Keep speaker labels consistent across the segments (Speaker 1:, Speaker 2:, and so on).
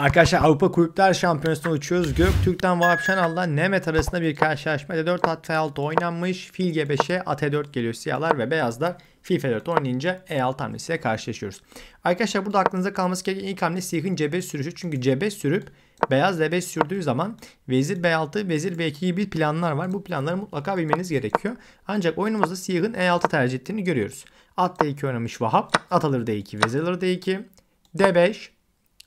Speaker 1: Arkadaşlar Avrupa Kulüpler Şampiyonası'na uçuyoruz. Göktürk'ten Vahap Şanal'dan Nemet arasında bir karşılaşma. D4 at 6 oynanmış. Fil G5'e at E4 geliyor siyahlar ve beyazlar. Fil F4 oynayınca E6 hamlesiyle karşılaşıyoruz. Arkadaşlar burada aklınıza kalması gereken ilk hamle siyahın C5 sürüşü. Çünkü C5 sürüp beyaz D5 sürdüğü zaman vezir B6, vezir B2 gibi planlar var. Bu planları mutlaka bilmeniz gerekiyor. Ancak oyunumuzda siyahın E6 tercih ettiğini görüyoruz. At D2 oynamış Vahap. At alır D2, vezir alır D2. D5,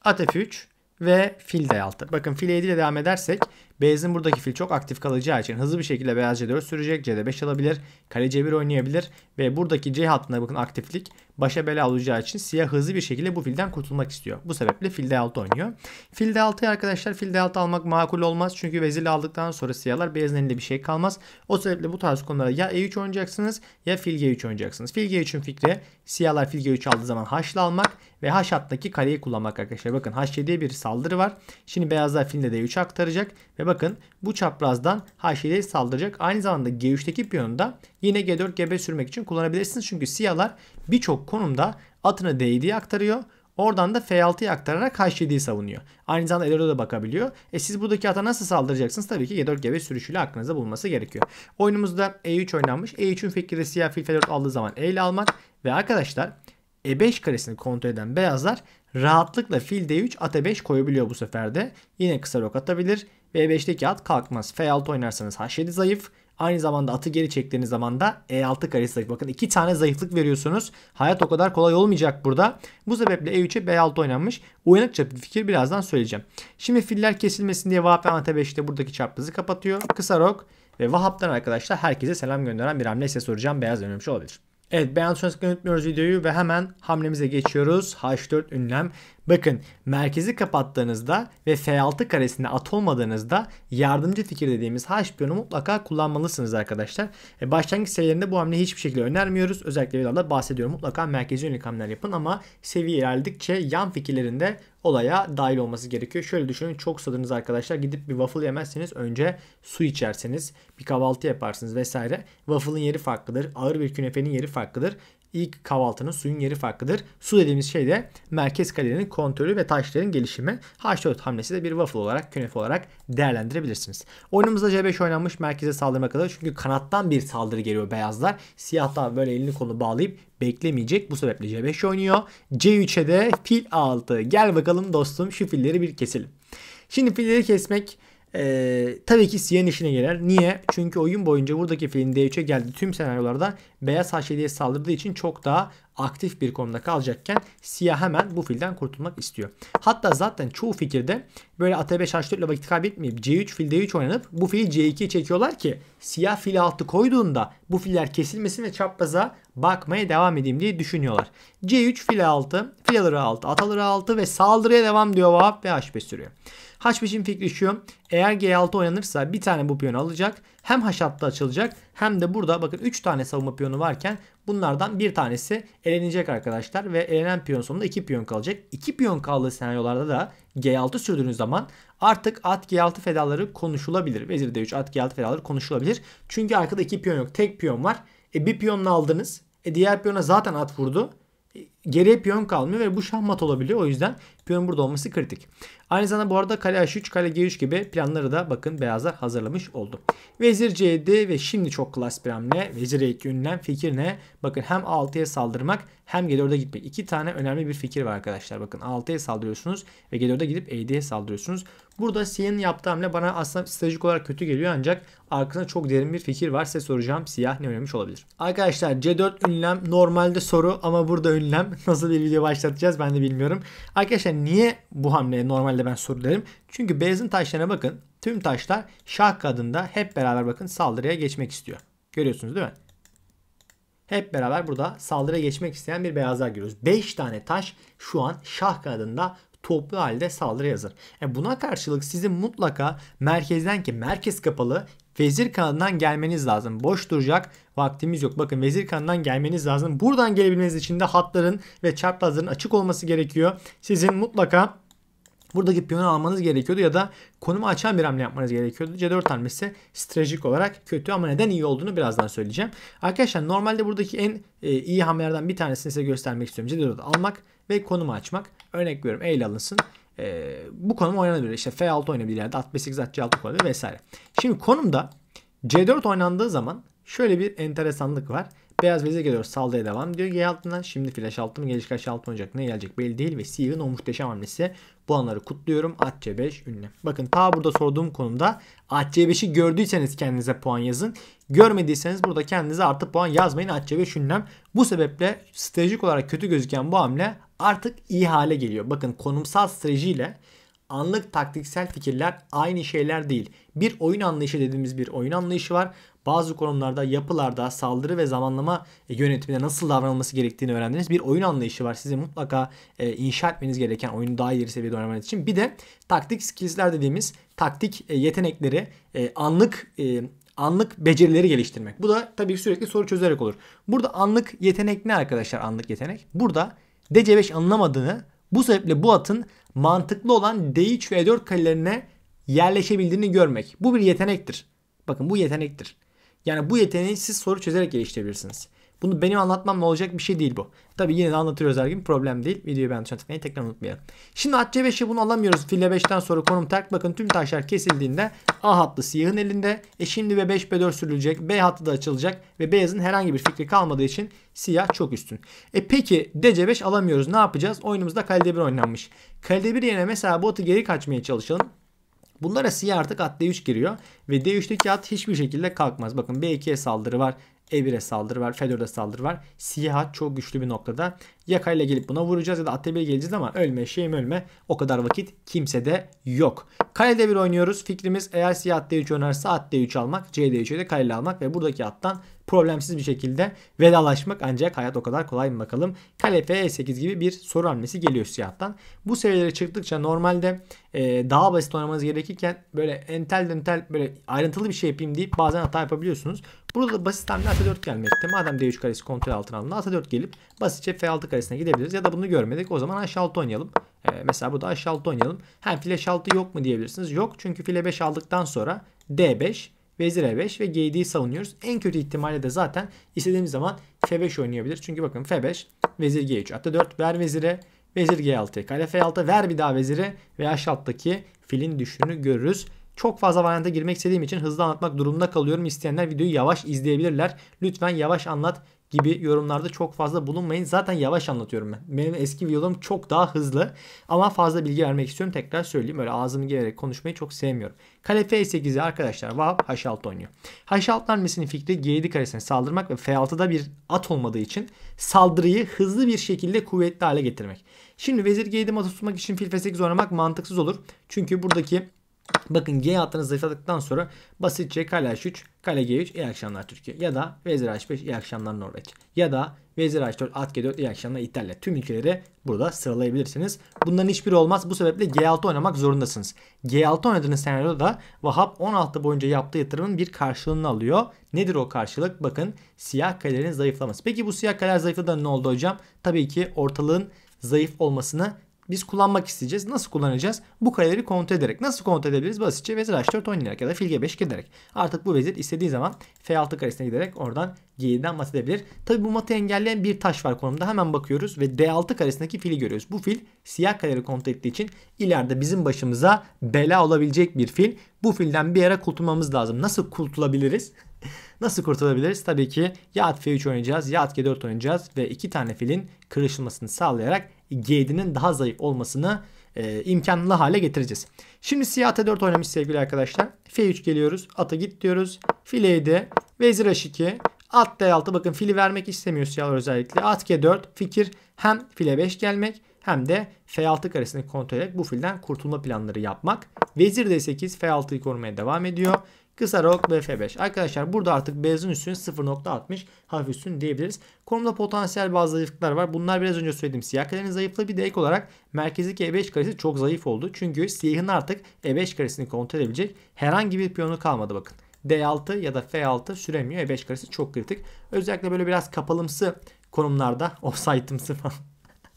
Speaker 1: at F3, ve fil D6. Bakın fil 7 ile devam edersek Beyaz'ın buradaki fil çok aktif kalacağı için hızlı bir şekilde Beyaz C4 sürecek. CD5 alabilir. Kale C1 oynayabilir. Ve buradaki C hattında bakın aktiflik başa bela olacağı için siyah hızlı bir şekilde bu filden kurtulmak istiyor. Bu sebeple fil D6 oynuyor. Fil D6'yı arkadaşlar fil D6 almak makul olmaz. Çünkü vezirle aldıktan sonra siyahlar beyazın elinde bir şey kalmaz. O sebeple bu tarz konulara ya E3 oynayacaksınız ya fil G3 oynayacaksınız. Fil G3'ün fikri siyahlar fil G3 aldığı zaman haşla almak ve H hattaki kareyi kullanmak arkadaşlar. Bakın H7'ye bir saldırı var. Şimdi beyazlar filinde de 3 aktaracak ve bakın bu çaprazdan H7'ye saldıracak. Aynı zamanda G3'teki piyonu da yine G4 G5 sürmek için kullanabilirsiniz. Çünkü siyahlar birçok konumda atını D7'ye aktarıyor. Oradan da F6'yı aktararak H7'yi savunuyor. Aynı zamanda Elo'da da bakabiliyor. E siz buradaki ata nasıl saldıracaksınız? Tabii ki G4 G5 sürüşüyle aklınıza bulması gerekiyor. Oyunumuzda E3 oynanmış. E3'ün fikri de siyah fil F4 aldığı zaman E ile almak. Ve arkadaşlar e5 karesini kontrol eden beyazlar rahatlıkla fil D3 at E5 koyabiliyor bu sefer de. Yine kısa rok atabilir. Ve E5'teki at kalkmaz. F6 oynarsanız H7 zayıf. Aynı zamanda atı geri çektiğiniz zaman da E6 karesi zayıf. Bakın iki tane zayıflık veriyorsunuz. Hayat o kadar kolay olmayacak burada. Bu sebeple E3'e B6 oynanmış. Uyanıkça bir fikir birazdan söyleyeceğim. Şimdi filler kesilmesin diye Vahap Ahmet E5'te buradaki çaprazı kapatıyor. Kısa rok ve Vahap'tan arkadaşlar herkese selam gönderen bir hamle size soracağım. Beyaz dönülmüş olabilir. Evet beğen sonrasında unutmuyoruz videoyu ve hemen hamlemize geçiyoruz. H4 ünlem Bakın merkezi kapattığınızda ve F6 karesine at olmadığınızda yardımcı fikir dediğimiz H piyonu mutlaka kullanmalısınız arkadaşlar. E, başlangıç seviyelerinde bu hamleyi hiçbir şekilde önermiyoruz. Özellikle videolarda bahsediyorum. Mutlaka merkezi yönelik hamleler yapın ama seviye ilerledikçe yan fikirlerinde olaya dahil olması gerekiyor. Şöyle düşünün çok sadınız arkadaşlar gidip bir waffle yemezseniz önce su içerseniz bir kahvaltı yaparsınız vesaire. Waffle'ın yeri farklıdır. Ağır bir künefenin yeri farklıdır. İlk kahvaltının suyun yeri farklıdır. Su dediğimiz şey de merkez kalenin kontrolü ve taşların gelişimi. H4 hamlesi de bir waffle olarak, künefe olarak değerlendirebilirsiniz. Oyunumuzda C5 oynanmış merkeze saldırma kadar. Çünkü kanattan bir saldırı geliyor beyazlar. Siyah da böyle elini kolunu bağlayıp beklemeyecek. Bu sebeple C5 oynuyor. C3'e de fil A6. Gel bakalım dostum şu filleri bir keselim. Şimdi filleri kesmek ee, tabii ki siyahın işine gelir. Niye? Çünkü oyun boyunca buradaki film D3'e geldi. Tüm senaryolarda beyaz haşeriye saldırdığı için çok daha aktif bir konumda kalacakken siyah hemen bu filden kurtulmak istiyor. Hatta zaten çoğu fikirde böyle AT5 H4 ile vakit kaybetmeyip C3 fil D3 oynanıp bu fili C2'ye çekiyorlar ki siyah fil altı koyduğunda bu filler kesilmesin ve çapraza bakmaya devam edeyim diye düşünüyorlar. C3 file 6, fileleri 6, ataları 6 ve saldırıya devam diyor Vahap ve H5 sürüyor. H5'in fikri şu. Eğer G6 oynanırsa bir tane bu piyonu alacak. Hem H hattı açılacak hem de burada bakın 3 tane savunma piyonu varken bunlardan bir tanesi elenecek arkadaşlar. Ve elenen piyon sonunda 2 piyon kalacak. 2 piyon kaldığı senaryolarda da G6 sürdüğünüz zaman artık at G6 fedaları konuşulabilir. Vezir D3 at G6 fedaları konuşulabilir. Çünkü arkada 2 piyon yok. Tek piyon var. E bir piyonunu aldınız. E diğer piyona zaten at vurdu. E, geriye piyon kalmıyor ve bu şahmat olabiliyor. O yüzden piyon burada olması kritik. Aynı zamanda bu arada kale h3, kale g3 gibi planları da bakın beyazlar hazırlamış oldu. Vezir c7 ve şimdi çok klas bir hamle. Vezir e2 ünlem fikir ne? Bakın hem 6'ya saldırmak hem g4'e gitmek. İki tane önemli bir fikir var arkadaşlar. Bakın 6'ya saldırıyorsunuz ve g4'e gidip e7'ye saldırıyorsunuz. Burada Siyah'ın yaptığı hamle bana aslında stratejik olarak kötü geliyor ancak arkasında çok derin bir fikir var. Size soracağım Siyah ne önermiş olabilir? Arkadaşlar C4 ünlem normalde soru ama burada ünlem nasıl bir video başlatacağız ben de bilmiyorum. Arkadaşlar niye bu hamleye normalde ben sorularım? Çünkü Beyaz'ın taşlarına bakın. Tüm taşlar şah kadında hep beraber bakın saldırıya geçmek istiyor. Görüyorsunuz değil mi? Hep beraber burada saldırıya geçmek isteyen bir beyazlar görüyoruz. 5 tane taş şu an şah kadında toplu halde saldırı hazır. E buna karşılık sizin mutlaka merkezden ki merkez kapalı vezir kanadından gelmeniz lazım. Boş duracak vaktimiz yok. Bakın Vezir Kanı'ndan gelmeniz lazım. Buradan gelebilmeniz için de hatların ve çaprazların açık olması gerekiyor. Sizin mutlaka buradaki piyonu almanız gerekiyordu ya da konumu açan bir hamle yapmanız gerekiyordu. C4 hamlesi stratejik olarak kötü ama neden iyi olduğunu birazdan söyleyeceğim. Arkadaşlar normalde buradaki en e, iyi hamlelerden bir tanesini size göstermek istiyorum. C4 almak ve konumu açmak. Örnek veriyorum el alınsın. E, bu konum oynanabilir. İşte F6 oynayabilir yerde. At B8, at C6 oynayabilir vesaire. Şimdi konumda C4 oynandığı zaman Şöyle bir enteresanlık var. Beyaz vezir geliyor saldırıya devam diyor. G altından şimdi flash altı mı geliş kaç altı olacak ne gelecek belli değil. Ve Seagull'ın o muhteşem hamlesi. Bu anları kutluyorum. At C5 ünlü. Bakın ta burada sorduğum konumda At C5'i gördüyseniz kendinize puan yazın. Görmediyseniz burada kendinize artı puan yazmayın. At C5 ünlem. Bu sebeple stratejik olarak kötü gözüken bu hamle artık iyi hale geliyor. Bakın konumsal stratejiyle ile anlık taktiksel fikirler aynı şeyler değil. Bir oyun anlayışı dediğimiz bir oyun anlayışı var. Bazı konumlarda, yapılarda, saldırı ve zamanlama yönetiminde nasıl davranılması gerektiğini öğrendiğiniz bir oyun anlayışı var. Sizin mutlaka e, inşa etmeniz gereken oyunu daha ileri seviyede oynamanız için. Bir de taktik skills'ler dediğimiz taktik e, yetenekleri, e, anlık anlık becerileri geliştirmek. Bu da tabii sürekli soru çözerek olur. Burada anlık yetenek ne arkadaşlar anlık yetenek? Burada DC5 anlamadığını bu sebeple bu atın mantıklı olan D3 ve E4 kalelerine yerleşebildiğini görmek. Bu bir yetenektir. Bakın bu yetenektir. Yani bu yeteneği siz soru çözerek geliştirebilirsiniz. Bunu benim anlatmamla olacak bir şey değil bu. Tabi yine de anlatıyoruz her gün. Problem değil. Videoyu beğendiyseniz atmayı tekrar unutmayalım. Şimdi at C5'e bunu alamıyoruz. File 5'ten sonra konum tak. Bakın tüm taşlar kesildiğinde A hattı siyahın elinde. E şimdi B5 B4 sürülecek. B hattı da açılacak. Ve beyazın herhangi bir fikri kalmadığı için siyah çok üstün. E peki DC5 alamıyoruz. Ne yapacağız? Oyunumuzda kalede 1 oynanmış. Kalede 1 yerine mesela bu atı geri kaçmaya çalışalım. Bunlara siyah artık at D3 giriyor. Ve D3'teki at hiçbir şekilde kalkmaz. Bakın B2'ye saldırı var. E1'e saldırı var. Fedor'da saldırı var. Siyah çok güçlü bir noktada. Yakayla gelip buna vuracağız ya da Atebe'ye geleceğiz ama ölme şeyim ölme. O kadar vakit kimse de yok. Kalede bir oynuyoruz. Fikrimiz eğer siyah D3 oynarsa at D3 almak. C D3'e de kaleyle almak ve buradaki attan problemsiz bir şekilde vedalaşmak ancak hayat o kadar kolay mı bakalım. Kale F8 e gibi bir soru hamlesi geliyor siyahtan. Bu seviyelere çıktıkça normalde e, daha basit oynamanız gerekirken böyle entel dentel böyle ayrıntılı bir şey yapayım deyip bazen hata yapabiliyorsunuz. Burada da basit hamle A4 gelmekte. Madem D3 karesi kontrol altına alındı A4 gelip basitçe F6 karesine gidebiliriz. Ya da bunu görmedik o zaman H6 oynayalım. E, mesela burada H6 oynayalım. Hem file 6 yok mu diyebilirsiniz. Yok çünkü file 5 aldıktan sonra D5 Vezir E5 ve G7'yi savunuyoruz. En kötü ihtimalle de zaten istediğimiz zaman F5 oynayabilir. Çünkü bakın F5, Vezir G3, hatta 4 ver Vezir'e, Vezir G6, kale F6 ver bir daha Vezir'e ve H6'daki filin düşünü görürüz. Çok fazla varyanta girmek istediğim için hızlı anlatmak durumunda kalıyorum. İsteyenler videoyu yavaş izleyebilirler. Lütfen yavaş anlat gibi yorumlarda çok fazla bulunmayın. Zaten yavaş anlatıyorum ben. Benim eski videolarım çok daha hızlı ama fazla bilgi vermek istiyorum. Tekrar söyleyeyim. Öyle ağzımı gelerek konuşmayı çok sevmiyorum. Kale F8'i arkadaşlar Vahap H6 oynuyor. H6 hamlesinin fikri G7 karesine saldırmak ve F6'da bir at olmadığı için saldırıyı hızlı bir şekilde kuvvetli hale getirmek. Şimdi vezir G7 matı tutmak için fil F8 oynamak mantıksız olur. Çünkü buradaki Bakın G hattını zayıfladıktan sonra basitçe kale H3, kale G3 iyi akşamlar Türkiye. Ya da vezir H5 iyi akşamlar Norveç. Ya da vezir H4, at G4 iyi akşamlar İtalya. Tüm ülkeleri burada sıralayabilirsiniz. Bunların hiçbiri olmaz. Bu sebeple G6 oynamak zorundasınız. G6 oynadığınız senaryoda da Vahap 16 boyunca yaptığı yatırımın bir karşılığını alıyor. Nedir o karşılık? Bakın siyah kalelerin zayıflaması. Peki bu siyah kaleler zayıfladığında ne oldu hocam? Tabii ki ortalığın zayıf olmasını biz kullanmak isteyeceğiz. Nasıl kullanacağız? Bu kareleri kontrol ederek. Nasıl kontrol edebiliriz? Basitçe vezir h4 oynayarak ya da filge 5 giderek. Artık bu vezir istediği zaman f6 karesine giderek oradan g7'den mat edebilir. Tabi bu matı engelleyen bir taş var konumda. Hemen bakıyoruz ve d6 karesindeki fili görüyoruz. Bu fil siyah kaleleri kontrol ettiği için ileride bizim başımıza bela olabilecek bir fil. Bu filden bir yere kurtulmamız lazım. Nasıl kurtulabiliriz? Nasıl kurtulabiliriz? Tabii ki Yaat F3 oynayacağız, Yaat G4 oynayacağız ve iki tane filin kırışılmasını sağlayarak G7'nin daha zayıf olmasını e, imkanlı hale getireceğiz. Şimdi siyah T4 oynamış sevgili arkadaşlar. F3 geliyoruz. Ata git diyoruz. Fil E7. Vezir H2. At D6. Bakın fili vermek istemiyor siyahlar özellikle. At G4. Fikir hem file 5 gelmek hem de F6 karesini kontrol ederek bu filden kurtulma planları yapmak. Vezir D8 F6'yı korumaya devam ediyor. Kısa rok ve 5 Arkadaşlar burada artık bezin üstün 0.60 hafif üstün diyebiliriz. Konumda potansiyel bazı zayıflıklar var. Bunlar biraz önce söylediğim siyah karenin zayıflığı bir de ek olarak merkezdeki E5 karesi çok zayıf oldu. Çünkü siyahın artık E5 karesini kontrol edebilecek herhangi bir piyonu kalmadı bakın. D6 ya da F6 süremiyor. E5 karesi çok kritik. Özellikle böyle biraz kapalımsı konumlarda offside'ımsı falan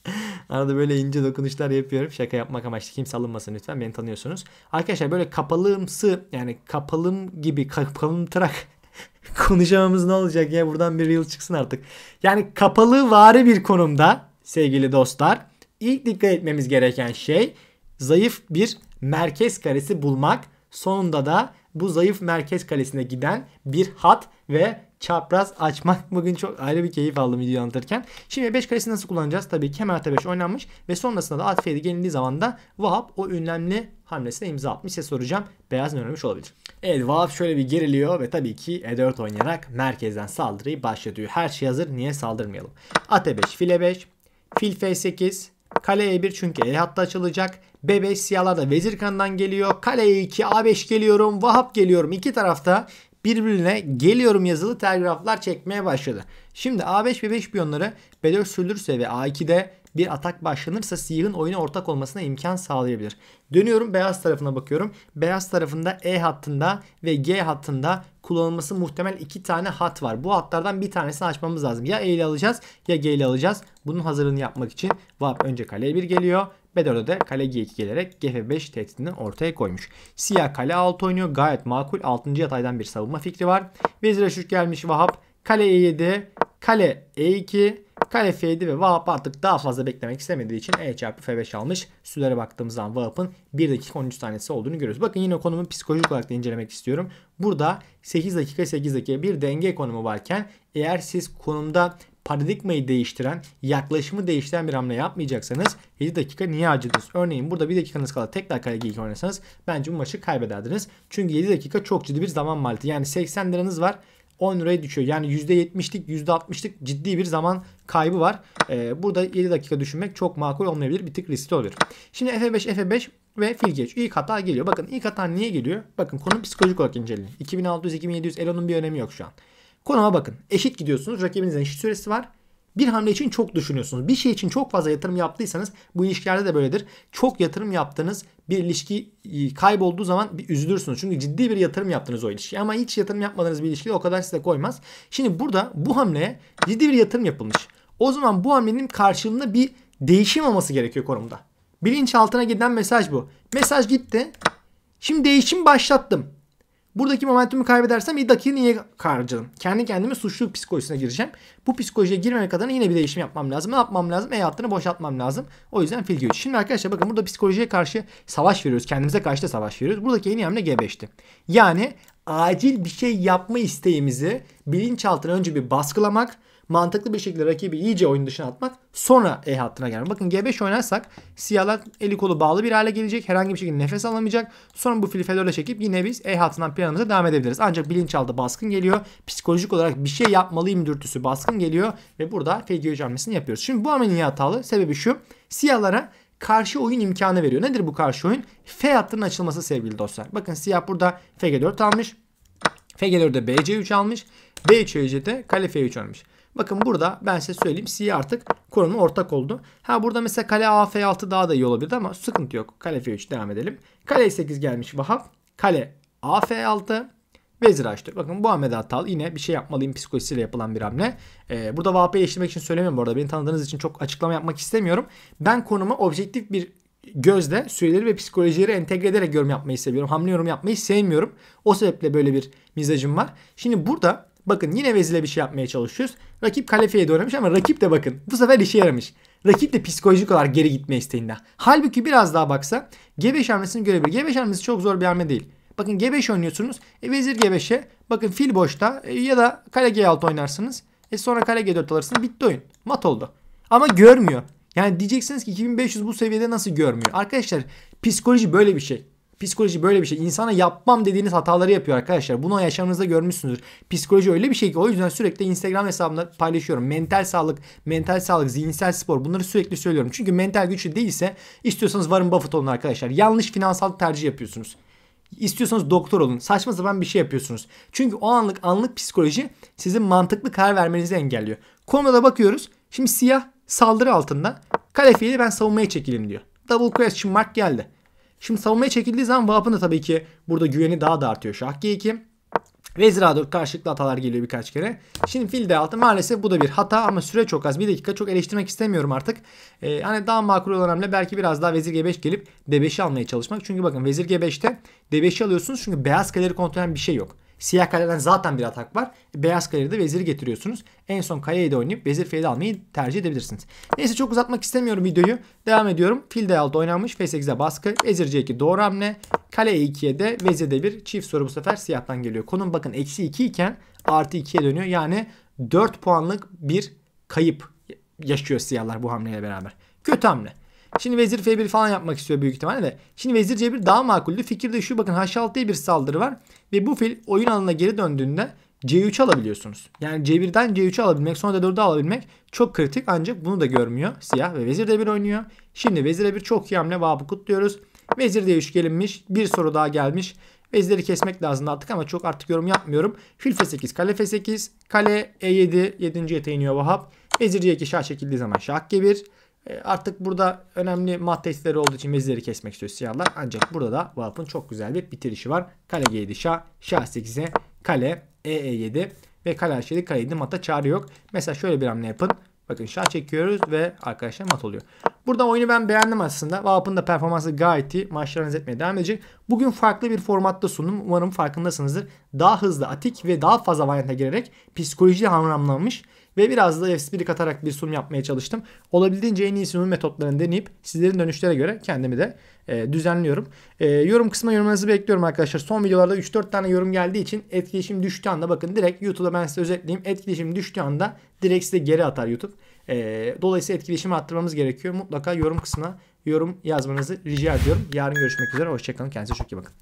Speaker 1: Arada böyle ince dokunuşlar yapıyorum. Şaka yapmak amaçlı. Kimse alınmasın lütfen. Beni tanıyorsunuz. Arkadaşlar böyle kapalımsı yani kapalım gibi kapalım kapalımtırak konuşamamız ne olacak ya? Buradan bir yıl çıksın artık. Yani kapalı vari bir konumda sevgili dostlar. İlk dikkat etmemiz gereken şey zayıf bir merkez karesi bulmak. Sonunda da bu zayıf merkez karesine giden bir hat ve çapraz açmak. Bugün çok ayrı bir keyif aldım videoyu anlatırken. Şimdi 5 karesi nasıl kullanacağız? Tabii ki hem artı 5 oynanmış ve sonrasında da artı 7 gelindiği zaman da Vahap o ünlemli hamlesine imza atmış. Size soracağım beyaz ne oynamış olabilir? Evet Vahap şöyle bir geriliyor ve tabii ki E4 oynayarak merkezden saldırıyı başlatıyor. Her şey hazır niye saldırmayalım? At E5 fil 5 fil F8 Kale E1 çünkü E hatta açılacak. B5 da vezir kanından geliyor. Kale E2 A5 geliyorum. Vahap geliyorum. İki tarafta birbirine geliyorum yazılı telgraflar çekmeye başladı. Şimdi A5 ve 5 piyonları B4 sürülürse ve A2'de bir atak başlanırsa siyahın oyuna ortak olmasına imkan sağlayabilir. Dönüyorum beyaz tarafına bakıyorum. Beyaz tarafında E hattında ve G hattında kullanılması muhtemel iki tane hat var. Bu hatlardan bir tanesini açmamız lazım. Ya E ile alacağız ya G ile alacağız. Bunun hazırlığını yapmak için VAP önce kaleye bir geliyor. B4'e de kale G2 gelerek G5 tehdidini ortaya koymuş. Siyah kale 6 oynuyor. Gayet makul. 6. yataydan bir savunma fikri var. Vezir Aşur gelmiş Vahap. Kale E7, kale E2, kale F7 ve Vahap artık daha fazla beklemek istemediği için E çarpı F5 almış. Sürelere baktığımız zaman Vahap'ın 1 dakika 13 tanesi olduğunu görüyoruz. Bakın yine konumu psikolojik olarak da incelemek istiyorum. Burada 8 dakika 8 dakika bir denge konumu varken eğer siz konumda paradigmayı değiştiren, yaklaşımı değiştiren bir hamle yapmayacaksanız 7 dakika niye harcadınız? Örneğin burada 1 dakikanız kala tekrar kale geyik oynasanız bence bu maçı kaybederdiniz. Çünkü 7 dakika çok ciddi bir zaman maliyeti. Yani 80 liranız var. 10 liraya düşüyor. Yani %70'lik %60'lık ciddi bir zaman kaybı var. Ee, burada 7 dakika düşünmek çok makul olmayabilir. Bir tık riskli olabilir. Şimdi F5 F5 ve fil geç. İlk hata geliyor. Bakın ilk hata niye geliyor? Bakın konu psikolojik olarak inceleyin. 2600-2700 Elon'un bir önemi yok şu an. Konuma bakın. Eşit gidiyorsunuz. Rakibinizin eşit süresi var. Bir hamle için çok düşünüyorsunuz. Bir şey için çok fazla yatırım yaptıysanız bu ilişkilerde de böyledir. Çok yatırım yaptığınız bir ilişki e, kaybolduğu zaman bir üzülürsünüz. Çünkü ciddi bir yatırım yaptınız o ilişkiye. Ama hiç yatırım yapmadığınız bir ilişkide o kadar size koymaz. Şimdi burada bu hamleye ciddi bir yatırım yapılmış. O zaman bu hamlenin karşılığında bir değişim olması gerekiyor konumda. Bilinç altına giden mesaj bu. Mesaj gitti. Şimdi değişim başlattım. Buradaki momentumu kaybedersem bir dakika niye harcadım? Kendi kendime suçluluk psikolojisine gireceğim. Bu psikolojiye girmemek adına yine bir değişim yapmam lazım. Ne yapmam lazım? E hattını boşaltmam lazım. O yüzden fil göç. Şimdi arkadaşlar bakın burada psikolojiye karşı savaş veriyoruz. Kendimize karşı da savaş veriyoruz. Buradaki yeni hamle G5'ti. Yani acil bir şey yapma isteğimizi bilinçaltına önce bir baskılamak mantıklı bir şekilde rakibi iyice oyun dışına atmak sonra E hattına gelmek. Bakın G5 oynarsak siyahlar eli kolu bağlı bir hale gelecek. Herhangi bir şekilde nefes alamayacak. Sonra bu fili felöle çekip yine biz E hattından planımıza devam edebiliriz. Ancak bilinçaltı baskın geliyor. Psikolojik olarak bir şey yapmalıyım dürtüsü baskın geliyor. Ve burada F2 hamlesini yapıyoruz. Şimdi bu ameliyat niye hatalı? Sebebi şu. Siyahlara karşı oyun imkanı veriyor. Nedir bu karşı oyun? F hattının açılması sevgili dostlar. Bakın siyah burada FG4 almış. FG4'de BC3 almış. B3 de kale F3 almış. Bakın burada ben size söyleyeyim. Si artık korunun ortak oldu. Ha burada mesela kale A F6 daha da iyi olabilirdi ama sıkıntı yok. Kale F3 devam edelim. Kale 8 gelmiş Vahap. Kale A F6. Vezir açtı. Bakın bu hamlede Atal Yine bir şey yapmalıyım psikolojisiyle yapılan bir hamle. Ee, burada Vahap'ı eleştirmek için söylemiyorum bu arada. Beni tanıdığınız için çok açıklama yapmak istemiyorum. Ben konumu objektif bir gözle süreleri ve psikolojileri entegre ederek yorum yapmayı seviyorum. Hamle yorum yapmayı sevmiyorum. O sebeple böyle bir mizacım var. Şimdi burada Bakın yine vezile bir şey yapmaya çalışıyoruz. Rakip kalefeye dönmüş ama rakip de bakın bu sefer işe yaramış. Rakip de psikolojik olarak geri gitme isteğinde. Halbuki biraz daha baksa G5 hamlesini görebilir. G5 hamlesi çok zor bir hamle değil. Bakın G5 oynuyorsunuz. E, vezir G5'e bakın fil boşta e, ya da kale G6 oynarsınız. E sonra kale G4 alırsınız. Bitti oyun. Mat oldu. Ama görmüyor. Yani diyeceksiniz ki 2500 bu seviyede nasıl görmüyor? Arkadaşlar psikoloji böyle bir şey. Psikoloji böyle bir şey. İnsana yapmam dediğiniz hataları yapıyor arkadaşlar. Bunu yaşamınızda görmüşsünüzdür. Psikoloji öyle bir şey ki o yüzden sürekli Instagram hesabımda paylaşıyorum. Mental sağlık, mental sağlık, zihinsel spor bunları sürekli söylüyorum. Çünkü mental güçlü değilse istiyorsanız varın Buffett olun arkadaşlar. Yanlış finansal tercih yapıyorsunuz. İstiyorsanız doktor olun. Saçma sapan bir şey yapıyorsunuz. Çünkü o anlık anlık psikoloji sizin mantıklı karar vermenizi engelliyor. Konuda bakıyoruz. Şimdi siyah saldırı altında. Kalefiye'de ben savunmaya çekilim diyor. Double question mark geldi. Şimdi savunmaya çekildiği zaman Vahap'ın da tabii ki burada güveni daha da artıyor. Şah G2. Vezir A4 karşılıklı hatalar geliyor birkaç kere. Şimdi fil D6 maalesef bu da bir hata ama süre çok az. Bir dakika çok eleştirmek istemiyorum artık. Ee, hani daha makul olan hamle belki biraz daha vezir G5 gelip D5'i almaya çalışmak. Çünkü bakın vezir G5'te D5'i alıyorsunuz çünkü beyaz kaleleri kontrol eden bir şey yok. Siyah kaleden zaten bir atak var. Beyaz kalede de veziri getiriyorsunuz. En son kayayı da oynayıp vezir feyde almayı tercih edebilirsiniz. Neyse çok uzatmak istemiyorum videoyu. Devam ediyorum. Fil d6 oynanmış. F8'e baskı. Vezir c2 doğru hamle. Kale e2'ye de vezir d1. Çift soru bu sefer siyahtan geliyor. Konum bakın eksi 2 iken artı 2'ye dönüyor. Yani 4 puanlık bir kayıp yaşıyor siyahlar bu hamleyle beraber. Kötü hamle. Şimdi vezir f1 falan yapmak istiyor büyük ihtimalle de. Şimdi vezir c1 daha makuldü. de şu bakın h6 diye bir saldırı var. Ve bu fil oyun alanına geri döndüğünde C3 alabiliyorsunuz. Yani C1'den C3'ü alabilmek sonra D4'ü alabilmek çok kritik ancak bunu da görmüyor siyah ve vezir D1 oynuyor. Şimdi vezir D1 çok iyi hamle vabı kutluyoruz. Vezir D3 gelinmiş bir soru daha gelmiş. Vezirleri kesmek lazım artık ama çok artık yorum yapmıyorum. Fil F8 kale F8 kale E7 7. ete iniyor Vahap. Vezir C2 şah çekildiği zaman şah G1. E, artık burada önemli mat testleri olduğu için vezirleri kesmek istiyor siyahlar. Ancak burada da Valp'ın çok güzel bir bitirişi var. Kale G7 şah, şah 8'e, kale E 7 e ve kale H7 kale 7 mata çağrı yok. Mesela şöyle bir hamle yapın. Bakın şah çekiyoruz ve arkadaşlar mat oluyor. Burada oyunu ben beğendim aslında. Vahap'ın da performansı gayet iyi. Maçlarınızı etmeye devam edecek. Bugün farklı bir formatta sundum. Umarım farkındasınızdır. Daha hızlı atik ve daha fazla varyanta girerek psikolojide hamramlanmış ve biraz da F1 katarak bir sunum yapmaya çalıştım. Olabildiğince en iyi sunum metotlarını deneyip sizlerin dönüşlere göre kendimi de e, düzenliyorum. E, yorum kısmına yorumlarınızı bekliyorum arkadaşlar. Son videolarda 3-4 tane yorum geldiği için etkileşim düştüğü anda bakın direkt YouTube'da ben size özetleyeyim. Etkileşim düştüğü anda direkt size geri atar YouTube. E, dolayısıyla etkileşimi arttırmamız gerekiyor. Mutlaka yorum kısmına yorum yazmanızı rica ediyorum. Yarın görüşmek üzere. Hoşçakalın. Kendinize çok iyi bakın.